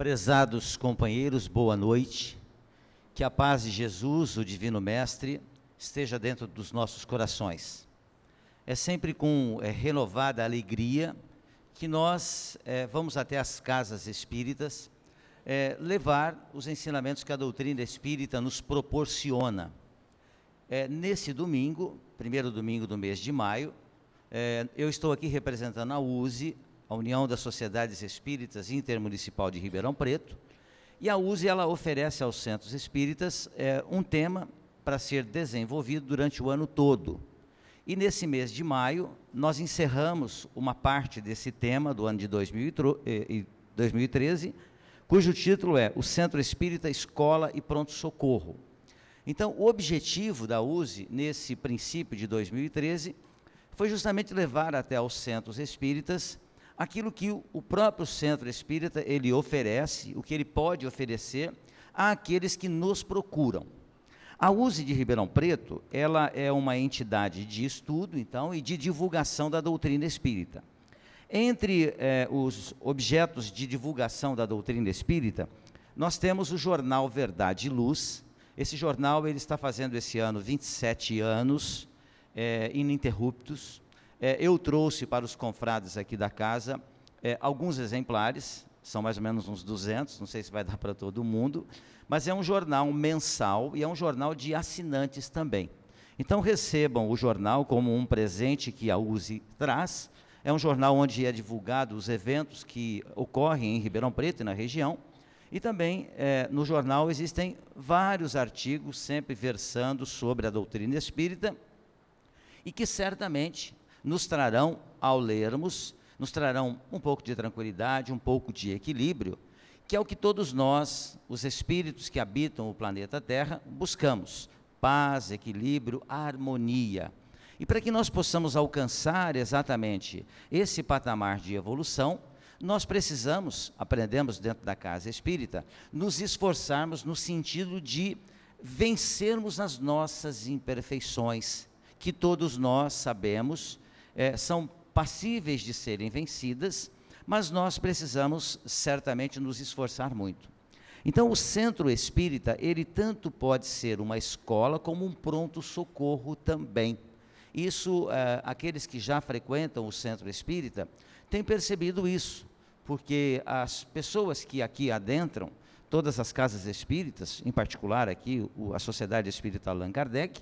Prezados companheiros, boa noite. Que a paz de Jesus, o Divino Mestre, esteja dentro dos nossos corações. É sempre com é, renovada alegria que nós é, vamos até as casas espíritas é, levar os ensinamentos que a doutrina espírita nos proporciona. É, nesse domingo, primeiro domingo do mês de maio, é, eu estou aqui representando a USE a União das Sociedades Espíritas Intermunicipal de Ribeirão Preto, e a USE ela oferece aos centros espíritas é, um tema para ser desenvolvido durante o ano todo. E nesse mês de maio, nós encerramos uma parte desse tema do ano de 2013, é, cujo título é O Centro Espírita, Escola e Pronto Socorro. Então, o objetivo da USE, nesse princípio de 2013, foi justamente levar até aos centros espíritas aquilo que o próprio centro espírita ele oferece, o que ele pode oferecer àqueles que nos procuram. A USE de Ribeirão Preto, ela é uma entidade de estudo, então, e de divulgação da doutrina espírita. Entre eh, os objetos de divulgação da doutrina espírita, nós temos o jornal Verdade e Luz. Esse jornal ele está fazendo esse ano 27 anos eh, ininterruptos é, eu trouxe para os confrades aqui da casa é, alguns exemplares, são mais ou menos uns 200, não sei se vai dar para todo mundo, mas é um jornal mensal e é um jornal de assinantes também. Então recebam o jornal como um presente que a USE traz. É um jornal onde é divulgado os eventos que ocorrem em Ribeirão Preto e na região. E também é, no jornal existem vários artigos sempre versando sobre a doutrina espírita e que certamente nos trarão, ao lermos, nos trarão um pouco de tranquilidade, um pouco de equilíbrio, que é o que todos nós, os espíritos que habitam o planeta Terra, buscamos: paz, equilíbrio, harmonia. E para que nós possamos alcançar exatamente esse patamar de evolução, nós precisamos, aprendemos dentro da casa espírita, nos esforçarmos no sentido de vencermos as nossas imperfeições, que todos nós sabemos é, são passíveis de serem vencidas, mas nós precisamos certamente nos esforçar muito. Então, o centro espírita, ele tanto pode ser uma escola como um pronto-socorro também. Isso, é, aqueles que já frequentam o centro espírita têm percebido isso, porque as pessoas que aqui adentram, todas as casas espíritas, em particular aqui o, a Sociedade Espírita Allan Kardec,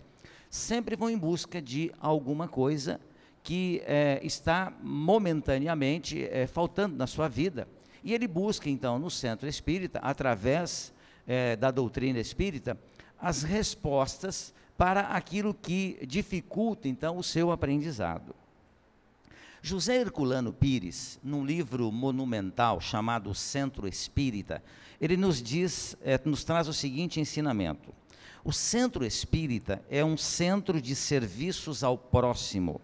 sempre vão em busca de alguma coisa que é, está momentaneamente é, faltando na sua vida. E ele busca, então, no centro espírita, através é, da doutrina espírita, as respostas para aquilo que dificulta, então, o seu aprendizado. José Herculano Pires, num livro monumental chamado Centro Espírita, ele nos diz, nos traz o seguinte ensinamento: o centro espírita é um centro de serviços ao próximo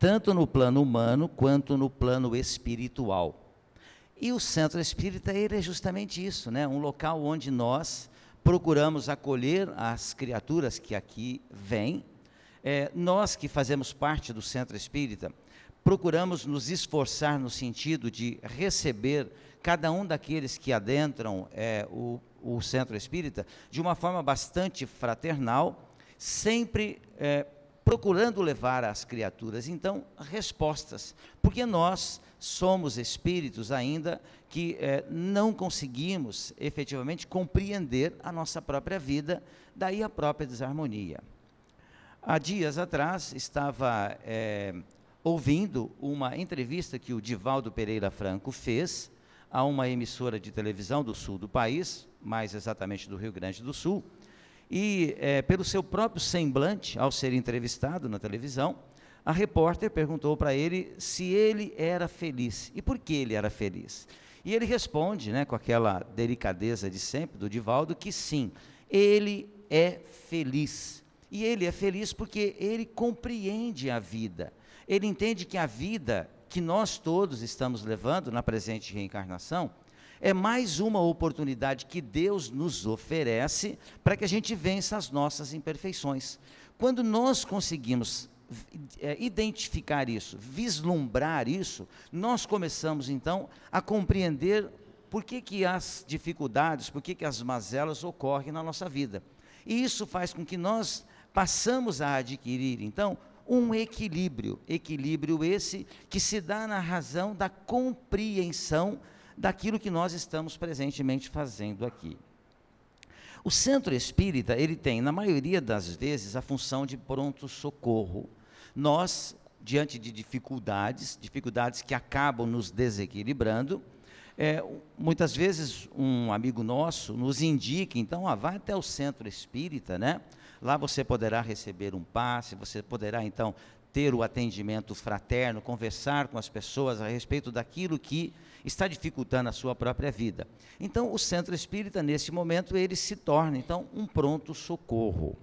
tanto no plano humano quanto no plano espiritual. E o centro espírita ele é justamente isso, né? um local onde nós procuramos acolher as criaturas que aqui vêm. É, nós que fazemos parte do centro espírita, procuramos nos esforçar no sentido de receber cada um daqueles que adentram é, o, o centro espírita de uma forma bastante fraternal, sempre é, procurando levar às criaturas, então, respostas, porque nós somos espíritos ainda que eh, não conseguimos efetivamente compreender a nossa própria vida, daí a própria desarmonia. Há dias atrás estava eh, ouvindo uma entrevista que o Divaldo Pereira Franco fez a uma emissora de televisão do sul do país, mais exatamente do Rio Grande do Sul, e, é, pelo seu próprio semblante, ao ser entrevistado na televisão, a repórter perguntou para ele se ele era feliz e por que ele era feliz. E ele responde, né, com aquela delicadeza de sempre, do Divaldo, que sim, ele é feliz. E ele é feliz porque ele compreende a vida. Ele entende que a vida que nós todos estamos levando na presente reencarnação é mais uma oportunidade que Deus nos oferece para que a gente vença as nossas imperfeições. Quando nós conseguimos é, identificar isso, vislumbrar isso, nós começamos então a compreender por que, que as dificuldades, por que, que as mazelas ocorrem na nossa vida. E isso faz com que nós passamos a adquirir, então, um equilíbrio, equilíbrio esse que se dá na razão da compreensão daquilo que nós estamos presentemente fazendo aqui. O centro espírita, ele tem, na maioria das vezes, a função de pronto-socorro. Nós, diante de dificuldades, dificuldades que acabam nos desequilibrando, é, muitas vezes um amigo nosso nos indica, então, ah, vá até o centro espírita, né? Lá você poderá receber um passe, você poderá, então, ter o atendimento fraterno, conversar com as pessoas a respeito daquilo que está dificultando a sua própria vida. Então, o centro espírita, nesse momento, ele se torna, então, um pronto socorro.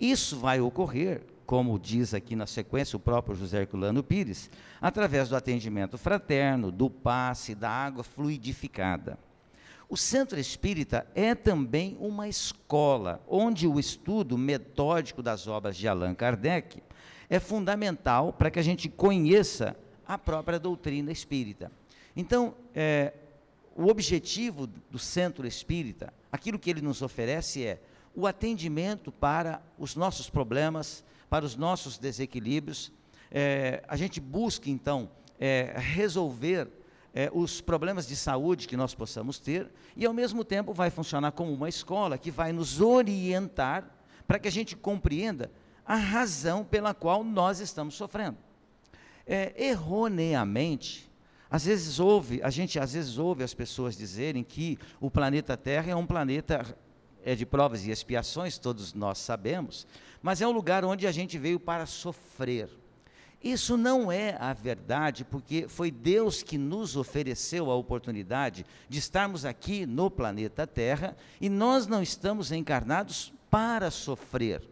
Isso vai ocorrer, como diz aqui na sequência o próprio José Herculano Pires, através do atendimento fraterno, do passe, da água fluidificada. O centro espírita é também uma escola onde o estudo metódico das obras de Allan Kardec é fundamental para que a gente conheça a própria doutrina espírita. Então, é, o objetivo do centro espírita, aquilo que ele nos oferece é o atendimento para os nossos problemas, para os nossos desequilíbrios. É, a gente busca, então, é, resolver é, os problemas de saúde que nós possamos ter, e ao mesmo tempo vai funcionar como uma escola que vai nos orientar para que a gente compreenda a razão pela qual nós estamos sofrendo. É, erroneamente, às vezes ouve, a gente às vezes ouve as pessoas dizerem que o planeta Terra é um planeta é de provas e expiações, todos nós sabemos, mas é um lugar onde a gente veio para sofrer. Isso não é a verdade, porque foi Deus que nos ofereceu a oportunidade de estarmos aqui no planeta Terra e nós não estamos encarnados para sofrer.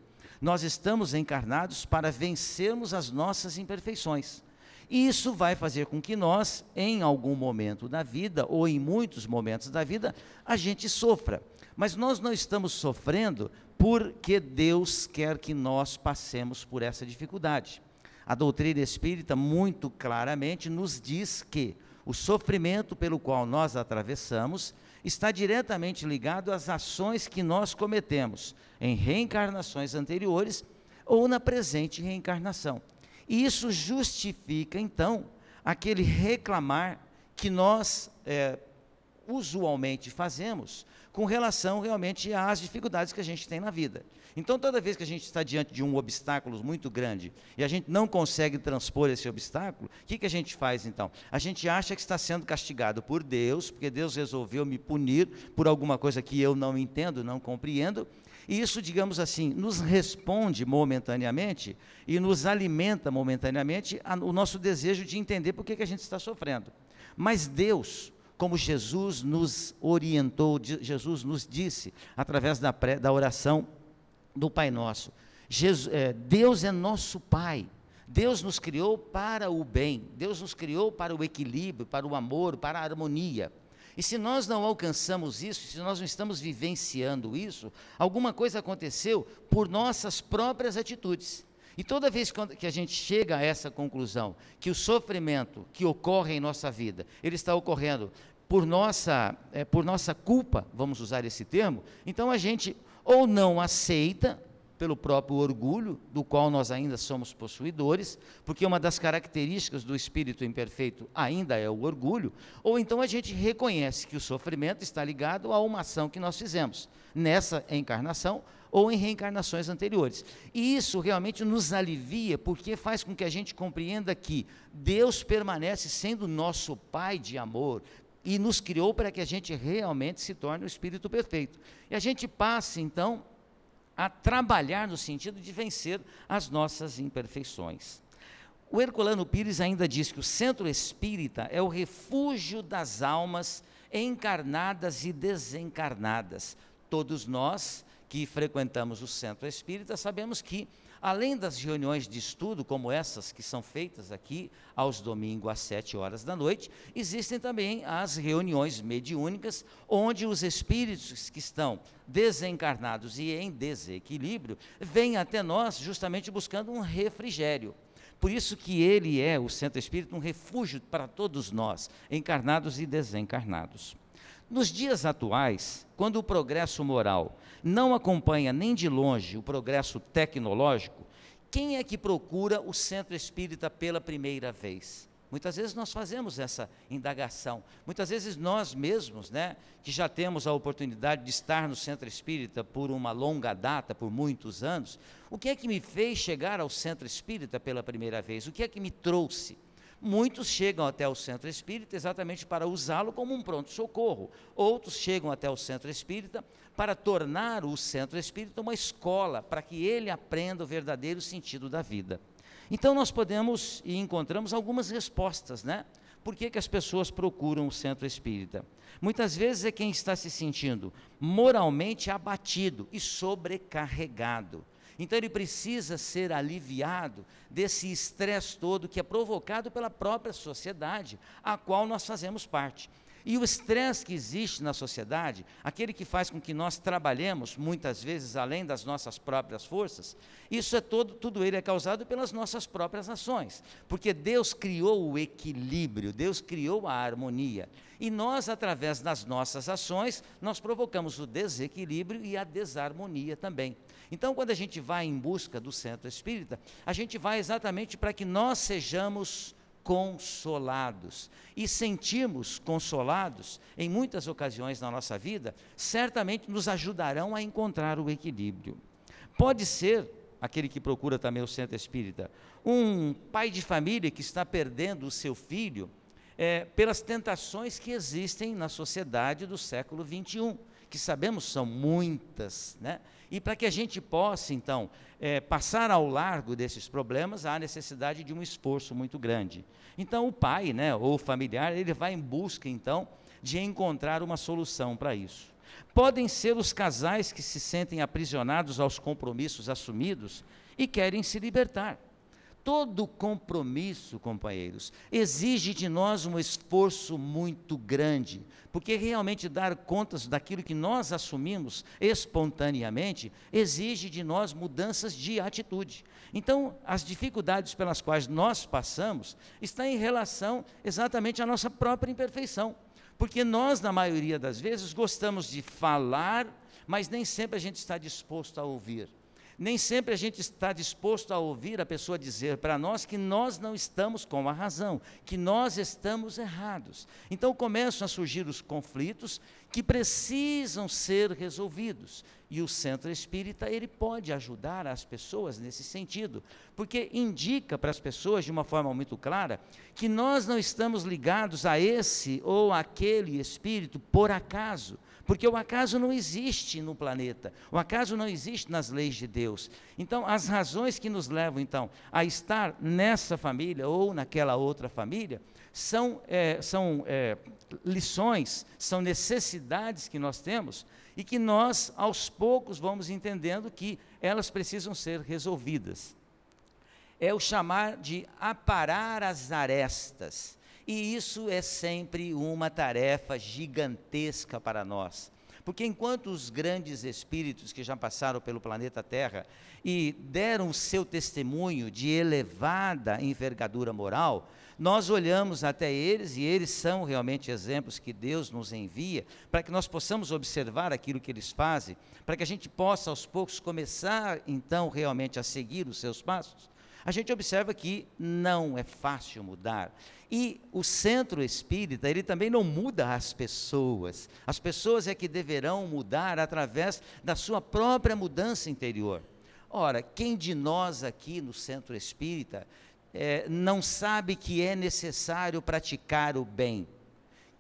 Nós estamos encarnados para vencermos as nossas imperfeições. E isso vai fazer com que nós, em algum momento da vida, ou em muitos momentos da vida, a gente sofra. Mas nós não estamos sofrendo porque Deus quer que nós passemos por essa dificuldade. A doutrina espírita, muito claramente, nos diz que o sofrimento pelo qual nós atravessamos está diretamente ligado às ações que nós cometemos em reencarnações anteriores ou na presente reencarnação. E isso justifica, então, aquele reclamar que nós é, usualmente fazemos com relação realmente às dificuldades que a gente tem na vida. Então, toda vez que a gente está diante de um obstáculo muito grande e a gente não consegue transpor esse obstáculo, o que, que a gente faz então? A gente acha que está sendo castigado por Deus, porque Deus resolveu me punir por alguma coisa que eu não entendo, não compreendo, e isso, digamos assim, nos responde momentaneamente e nos alimenta momentaneamente a, o nosso desejo de entender por que, que a gente está sofrendo. Mas Deus, como Jesus nos orientou, Jesus nos disse através da, pré, da oração do Pai Nosso. Jesus, é, Deus é nosso Pai. Deus nos criou para o bem, Deus nos criou para o equilíbrio, para o amor, para a harmonia. E se nós não alcançamos isso, se nós não estamos vivenciando isso, alguma coisa aconteceu por nossas próprias atitudes. E toda vez que a gente chega a essa conclusão, que o sofrimento que ocorre em nossa vida, ele está ocorrendo por nossa, é, por nossa culpa, vamos usar esse termo, então a gente ou não aceita pelo próprio orgulho, do qual nós ainda somos possuidores, porque uma das características do espírito imperfeito ainda é o orgulho, ou então a gente reconhece que o sofrimento está ligado a uma ação que nós fizemos. Nessa encarnação, ou em reencarnações anteriores. E isso realmente nos alivia, porque faz com que a gente compreenda que Deus permanece sendo nosso Pai de amor e nos criou para que a gente realmente se torne o espírito perfeito. E a gente passa, então, a trabalhar no sentido de vencer as nossas imperfeições. O Herculano Pires ainda diz que o centro espírita é o refúgio das almas encarnadas e desencarnadas. Todos nós que frequentamos o centro espírita, sabemos que, além das reuniões de estudo, como essas que são feitas aqui aos domingos às sete horas da noite, existem também as reuniões mediúnicas, onde os espíritos que estão desencarnados e em desequilíbrio vêm até nós justamente buscando um refrigério. Por isso que ele é, o centro espírita, um refúgio para todos nós, encarnados e desencarnados. Nos dias atuais, quando o progresso moral não acompanha nem de longe o progresso tecnológico, quem é que procura o centro espírita pela primeira vez? Muitas vezes nós fazemos essa indagação. Muitas vezes nós mesmos, né, que já temos a oportunidade de estar no centro espírita por uma longa data, por muitos anos, o que é que me fez chegar ao centro espírita pela primeira vez? O que é que me trouxe? Muitos chegam até o centro espírita exatamente para usá-lo como um pronto-socorro. Outros chegam até o centro espírita para tornar o centro espírita uma escola, para que ele aprenda o verdadeiro sentido da vida. Então nós podemos e encontramos algumas respostas, né? Por que, que as pessoas procuram o centro espírita? Muitas vezes é quem está se sentindo moralmente abatido e sobrecarregado. Então ele precisa ser aliviado desse estresse todo que é provocado pela própria sociedade, a qual nós fazemos parte. E o estresse que existe na sociedade, aquele que faz com que nós trabalhemos, muitas vezes além das nossas próprias forças, isso é todo, tudo ele é causado pelas nossas próprias ações. Porque Deus criou o equilíbrio, Deus criou a harmonia. E nós, através das nossas ações, nós provocamos o desequilíbrio e a desarmonia também. Então, quando a gente vai em busca do centro espírita, a gente vai exatamente para que nós sejamos consolados. E sentimos consolados em muitas ocasiões na nossa vida, certamente nos ajudarão a encontrar o equilíbrio. Pode ser aquele que procura também o centro espírita, um pai de família que está perdendo o seu filho é, pelas tentações que existem na sociedade do século 21 que sabemos são muitas, né? E para que a gente possa, então, é, passar ao largo desses problemas, há necessidade de um esforço muito grande. Então, o pai, né, ou o familiar, ele vai em busca, então, de encontrar uma solução para isso. Podem ser os casais que se sentem aprisionados aos compromissos assumidos e querem se libertar. Todo compromisso, companheiros, exige de nós um esforço muito grande, porque realmente dar contas daquilo que nós assumimos espontaneamente exige de nós mudanças de atitude. Então, as dificuldades pelas quais nós passamos está em relação exatamente à nossa própria imperfeição, porque nós, na maioria das vezes, gostamos de falar, mas nem sempre a gente está disposto a ouvir. Nem sempre a gente está disposto a ouvir a pessoa dizer para nós que nós não estamos com a razão, que nós estamos errados. Então começam a surgir os conflitos que precisam ser resolvidos. E o centro espírita, ele pode ajudar as pessoas nesse sentido, porque indica para as pessoas de uma forma muito clara que nós não estamos ligados a esse ou aquele espírito por acaso porque o acaso não existe no planeta, o acaso não existe nas leis de Deus. Então, as razões que nos levam, então, a estar nessa família ou naquela outra família, são, é, são é, lições, são necessidades que nós temos e que nós, aos poucos, vamos entendendo que elas precisam ser resolvidas. É o chamar de aparar as arestas. E isso é sempre uma tarefa gigantesca para nós. Porque enquanto os grandes espíritos que já passaram pelo planeta Terra e deram seu testemunho de elevada envergadura moral, nós olhamos até eles e eles são realmente exemplos que Deus nos envia para que nós possamos observar aquilo que eles fazem, para que a gente possa aos poucos começar então realmente a seguir os seus passos. A gente observa que não é fácil mudar. E o centro espírita, ele também não muda as pessoas. As pessoas é que deverão mudar através da sua própria mudança interior. Ora, quem de nós aqui no centro espírita é, não sabe que é necessário praticar o bem?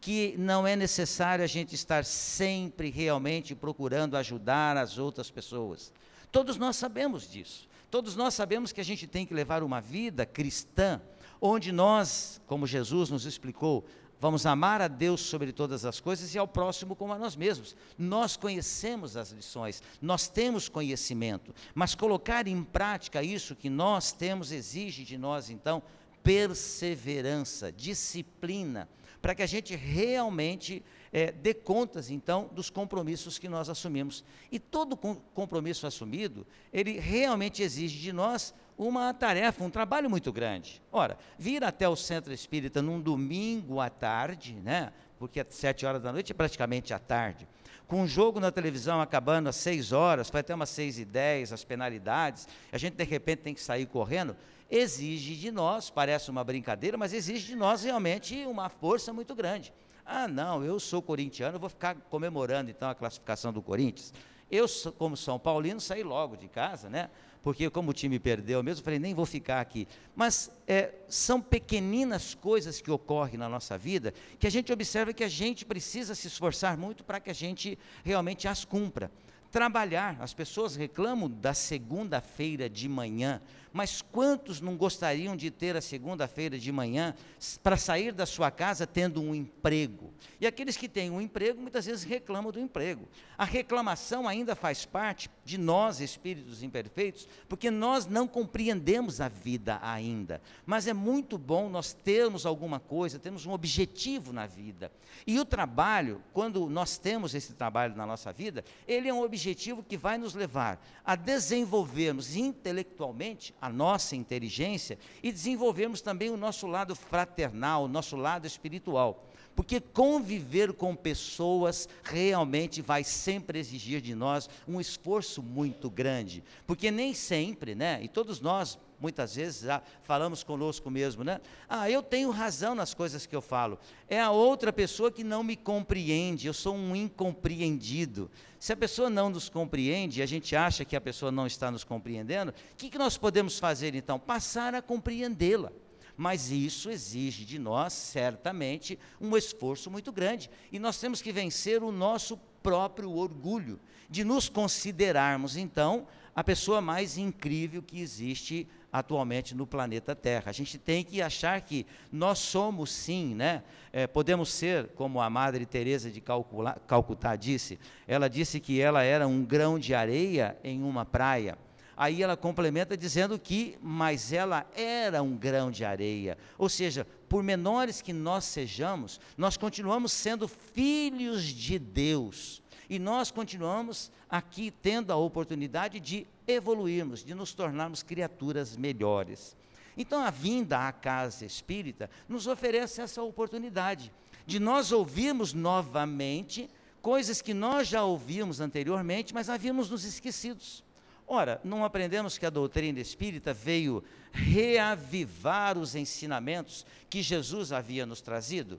que não é necessário a gente estar sempre realmente procurando ajudar as outras pessoas. Todos nós sabemos disso. Todos nós sabemos que a gente tem que levar uma vida cristã, onde nós, como Jesus nos explicou, vamos amar a Deus sobre todas as coisas e ao próximo como a nós mesmos. Nós conhecemos as lições, nós temos conhecimento, mas colocar em prática isso que nós temos exige de nós, então, perseverança, disciplina, para que a gente realmente é, dê contas, então, dos compromissos que nós assumimos. E todo compromisso assumido, ele realmente exige de nós uma tarefa, um trabalho muito grande. Ora, vir até o centro espírita num domingo à tarde, né? Porque às é sete horas da noite é praticamente à tarde. Com o jogo na televisão acabando às seis horas, vai até umas seis e dez, as penalidades, a gente de repente tem que sair correndo, exige de nós, parece uma brincadeira, mas exige de nós realmente uma força muito grande. Ah, não, eu sou corintiano, vou ficar comemorando então a classificação do Corinthians. Eu, como São Paulino, saí logo de casa, né? porque como o time perdeu mesmo, eu falei, nem vou ficar aqui. Mas é, são pequeninas coisas que ocorrem na nossa vida que a gente observa que a gente precisa se esforçar muito para que a gente realmente as cumpra. Trabalhar, as pessoas reclamam da segunda-feira de manhã, mas quantos não gostariam de ter a segunda-feira de manhã para sair da sua casa tendo um emprego? E aqueles que têm um emprego muitas vezes reclamam do emprego. A reclamação ainda faz parte de nós, espíritos imperfeitos, porque nós não compreendemos a vida ainda. Mas é muito bom nós termos alguma coisa, temos um objetivo na vida. E o trabalho, quando nós temos esse trabalho na nossa vida, ele é um objetivo que vai nos levar a desenvolvermos intelectualmente a nossa inteligência e desenvolvermos também o nosso lado fraternal, o nosso lado espiritual. Porque conviver com pessoas realmente vai sempre exigir de nós um esforço muito grande. Porque nem sempre, né? E todos nós muitas vezes ah, falamos conosco mesmo, né? Ah, eu tenho razão nas coisas que eu falo. É a outra pessoa que não me compreende, eu sou um incompreendido. Se a pessoa não nos compreende e a gente acha que a pessoa não está nos compreendendo, o que, que nós podemos fazer então? Passar a compreendê-la mas isso exige de nós, certamente, um esforço muito grande. E nós temos que vencer o nosso próprio orgulho de nos considerarmos, então, a pessoa mais incrível que existe atualmente no planeta Terra. A gente tem que achar que nós somos sim, né? É, podemos ser, como a Madre Teresa de Calcula, Calcutá disse. Ela disse que ela era um grão de areia em uma praia. Aí ela complementa dizendo que, mas ela era um grão de areia. Ou seja, por menores que nós sejamos, nós continuamos sendo filhos de Deus. E nós continuamos aqui tendo a oportunidade de evoluirmos, de nos tornarmos criaturas melhores. Então a vinda à casa espírita nos oferece essa oportunidade de nós ouvirmos novamente coisas que nós já ouvíamos anteriormente, mas havíamos nos esquecidos. Ora, não aprendemos que a doutrina espírita veio reavivar os ensinamentos que Jesus havia nos trazido?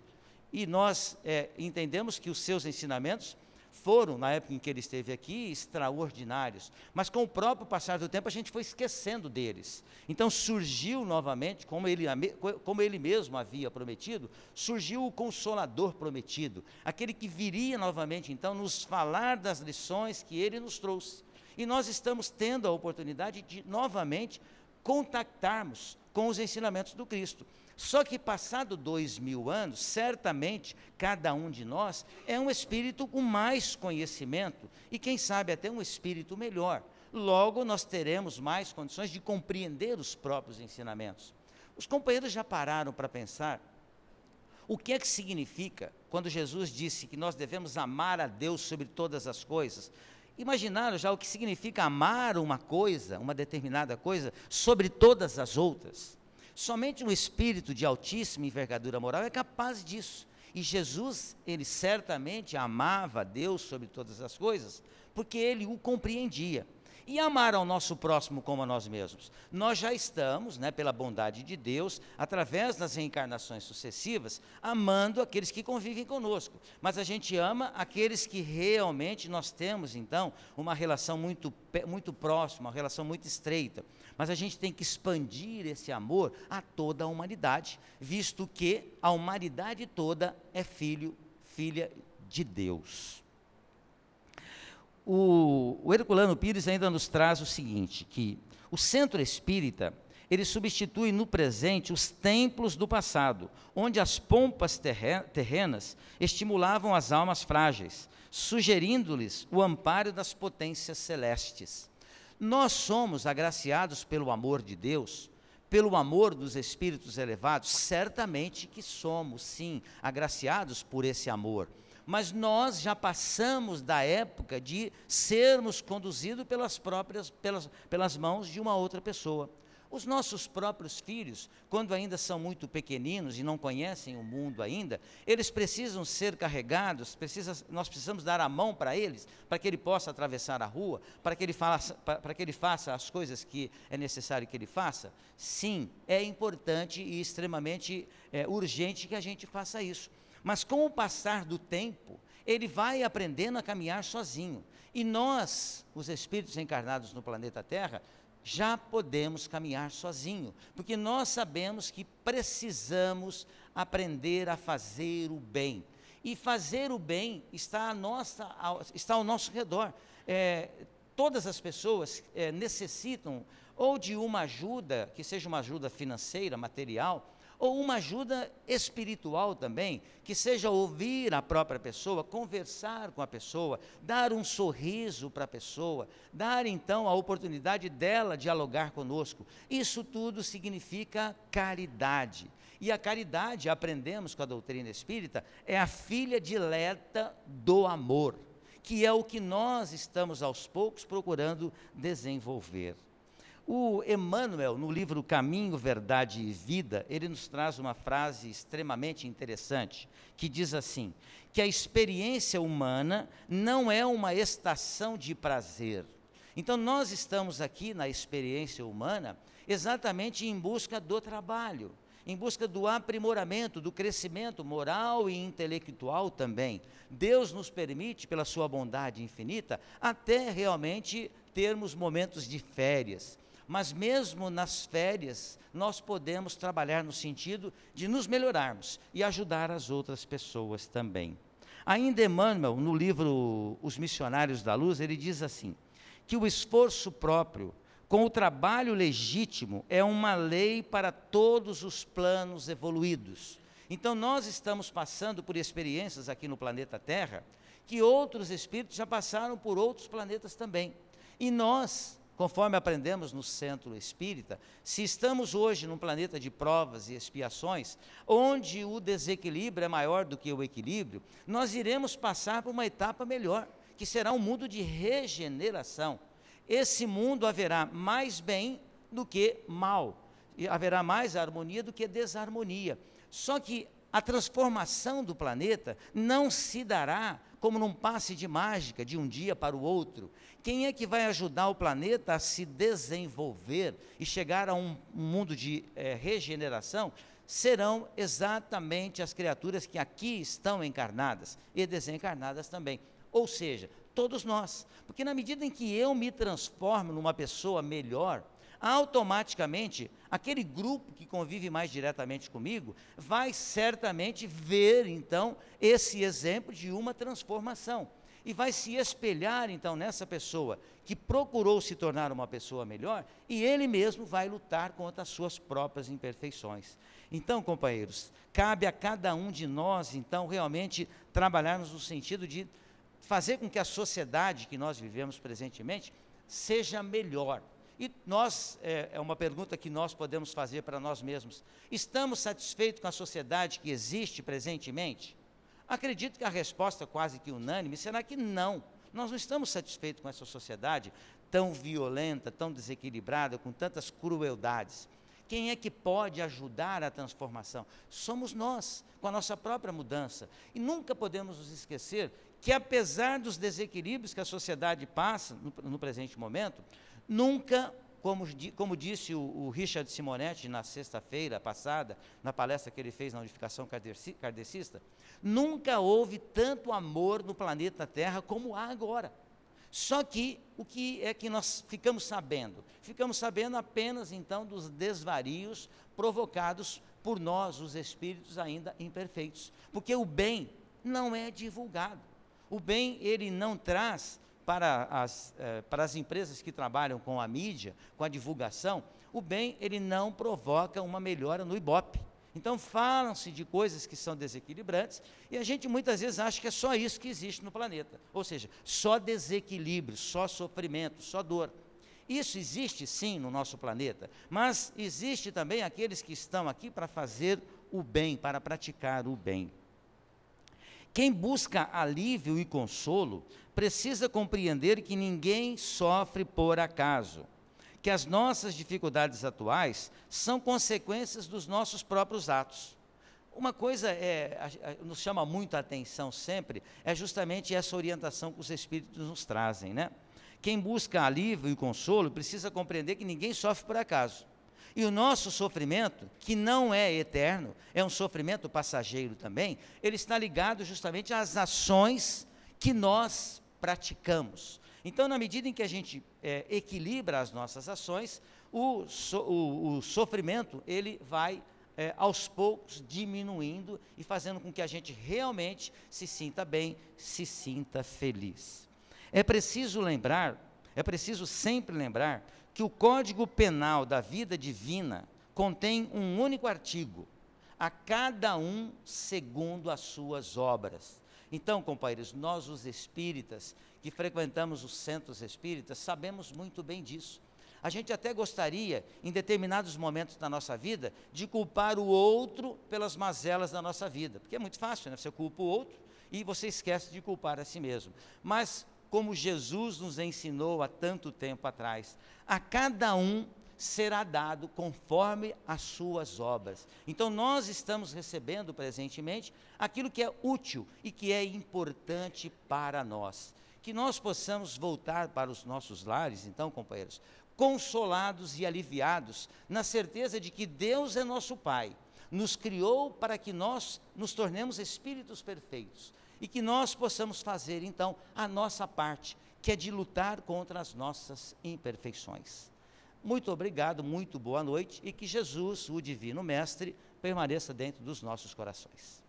E nós é, entendemos que os seus ensinamentos foram, na época em que ele esteve aqui, extraordinários, mas com o próprio passar do tempo a gente foi esquecendo deles. Então surgiu novamente, como ele, como ele mesmo havia prometido, surgiu o Consolador prometido, aquele que viria novamente, então, nos falar das lições que ele nos trouxe. E nós estamos tendo a oportunidade de novamente contactarmos com os ensinamentos do Cristo. Só que passado dois mil anos, certamente cada um de nós é um espírito com mais conhecimento e, quem sabe, até um espírito melhor. Logo, nós teremos mais condições de compreender os próprios ensinamentos. Os companheiros já pararam para pensar o que é que significa quando Jesus disse que nós devemos amar a Deus sobre todas as coisas? Imaginaram já o que significa amar uma coisa, uma determinada coisa, sobre todas as outras? Somente um espírito de altíssima envergadura moral é capaz disso. E Jesus, ele certamente amava Deus sobre todas as coisas, porque ele o compreendia. E amar ao nosso próximo como a nós mesmos. Nós já estamos, né, pela bondade de Deus, através das reencarnações sucessivas, amando aqueles que convivem conosco. Mas a gente ama aqueles que realmente nós temos, então, uma relação muito, muito próxima, uma relação muito estreita. Mas a gente tem que expandir esse amor a toda a humanidade, visto que a humanidade toda é filho, filha de Deus. O, o Herculano Pires ainda nos traz o seguinte, que o centro espírita, ele substitui no presente os templos do passado, onde as pompas terrenas estimulavam as almas frágeis, sugerindo-lhes o amparo das potências celestes. Nós somos agraciados pelo amor de Deus, pelo amor dos espíritos elevados? Certamente que somos, sim, agraciados por esse amor mas nós já passamos da época de sermos conduzidos pelas próprias pelas, pelas mãos de uma outra pessoa. Os nossos próprios filhos, quando ainda são muito pequeninos e não conhecem o mundo ainda, eles precisam ser carregados, precisa, nós precisamos dar a mão para eles, para que ele possa atravessar a rua, para que, ele faça, para, para que ele faça as coisas que é necessário que ele faça. Sim, é importante e extremamente é, urgente que a gente faça isso. Mas com o passar do tempo, ele vai aprendendo a caminhar sozinho. E nós, os espíritos encarnados no planeta Terra, já podemos caminhar sozinho, porque nós sabemos que precisamos aprender a fazer o bem. E fazer o bem está, nossa, está ao nosso redor. É, todas as pessoas é, necessitam ou de uma ajuda, que seja uma ajuda financeira, material, ou uma ajuda espiritual também, que seja ouvir a própria pessoa, conversar com a pessoa, dar um sorriso para a pessoa, dar então a oportunidade dela dialogar conosco. Isso tudo significa caridade. E a caridade, aprendemos com a doutrina espírita, é a filha dileta do amor, que é o que nós estamos aos poucos procurando desenvolver. O Emmanuel, no livro Caminho, Verdade e Vida, ele nos traz uma frase extremamente interessante, que diz assim: que a experiência humana não é uma estação de prazer. Então, nós estamos aqui na experiência humana exatamente em busca do trabalho, em busca do aprimoramento, do crescimento moral e intelectual também. Deus nos permite, pela sua bondade infinita, até realmente termos momentos de férias. Mas mesmo nas férias, nós podemos trabalhar no sentido de nos melhorarmos e ajudar as outras pessoas também. Ainda Emmanuel, no livro Os Missionários da Luz, ele diz assim: que o esforço próprio com o trabalho legítimo é uma lei para todos os planos evoluídos. Então, nós estamos passando por experiências aqui no planeta Terra que outros espíritos já passaram por outros planetas também. E nós Conforme aprendemos no centro espírita, se estamos hoje num planeta de provas e expiações, onde o desequilíbrio é maior do que o equilíbrio, nós iremos passar por uma etapa melhor, que será um mundo de regeneração. Esse mundo haverá mais bem do que mal, e haverá mais harmonia do que desarmonia. Só que a transformação do planeta não se dará como num passe de mágica de um dia para o outro. Quem é que vai ajudar o planeta a se desenvolver e chegar a um mundo de é, regeneração? Serão exatamente as criaturas que aqui estão encarnadas e desencarnadas também. Ou seja, todos nós. Porque na medida em que eu me transformo numa pessoa melhor, automaticamente aquele grupo que convive mais diretamente comigo vai certamente ver então esse exemplo de uma transformação e vai se espelhar então nessa pessoa que procurou se tornar uma pessoa melhor e ele mesmo vai lutar contra as suas próprias imperfeições. Então, companheiros, cabe a cada um de nós então realmente trabalharmos no sentido de fazer com que a sociedade que nós vivemos presentemente seja melhor, e nós, é, é uma pergunta que nós podemos fazer para nós mesmos: estamos satisfeitos com a sociedade que existe presentemente? Acredito que a resposta quase que unânime será que não. Nós não estamos satisfeitos com essa sociedade tão violenta, tão desequilibrada, com tantas crueldades. Quem é que pode ajudar a transformação? Somos nós, com a nossa própria mudança. E nunca podemos nos esquecer que, apesar dos desequilíbrios que a sociedade passa no, no presente momento, Nunca, como, como disse o, o, Richard Simonetti na sexta-feira passada, na palestra que ele fez na unificação kardecista, nunca houve tanto amor no planeta Terra como há agora. Só que o que é que nós ficamos sabendo? Ficamos sabendo apenas então dos desvarios provocados por nós, os espíritos ainda imperfeitos. Porque o bem não é divulgado. O bem ele não traz para as, eh, para as empresas que trabalham com a mídia, com a divulgação, o bem ele não provoca uma melhora no Ibope. Então falam-se de coisas que são desequilibrantes e a gente muitas vezes acha que é só isso que existe no planeta. Ou seja, só desequilíbrio, só sofrimento, só dor. Isso existe sim no nosso planeta, mas existe também aqueles que estão aqui para fazer o bem, para praticar o bem. Quem busca alívio e consolo precisa compreender que ninguém sofre por acaso, que as nossas dificuldades atuais são consequências dos nossos próprios atos. Uma coisa é, a, a, nos chama muito a atenção sempre é justamente essa orientação que os Espíritos nos trazem. Né? Quem busca alívio e consolo precisa compreender que ninguém sofre por acaso. E o nosso sofrimento, que não é eterno, é um sofrimento passageiro também, ele está ligado justamente às ações que nós praticamos. Então, na medida em que a gente é, equilibra as nossas ações, o, so, o, o sofrimento ele vai é, aos poucos diminuindo e fazendo com que a gente realmente se sinta bem, se sinta feliz. É preciso lembrar é preciso sempre lembrar que o Código Penal da Vida Divina contém um único artigo, a cada um segundo as suas obras. Então, companheiros, nós os espíritas que frequentamos os centros espíritas sabemos muito bem disso. A gente até gostaria, em determinados momentos da nossa vida, de culpar o outro pelas mazelas da nossa vida, porque é muito fácil, né? Você culpa o outro e você esquece de culpar a si mesmo. Mas como Jesus nos ensinou há tanto tempo atrás. A cada um será dado conforme as suas obras. Então nós estamos recebendo presentemente aquilo que é útil e que é importante para nós. Que nós possamos voltar para os nossos lares, então, companheiros, consolados e aliviados, na certeza de que Deus é nosso Pai, nos criou para que nós nos tornemos espíritos perfeitos e que nós possamos fazer então a nossa parte, que é de lutar contra as nossas imperfeições. Muito obrigado, muito boa noite e que Jesus, o Divino Mestre, permaneça dentro dos nossos corações.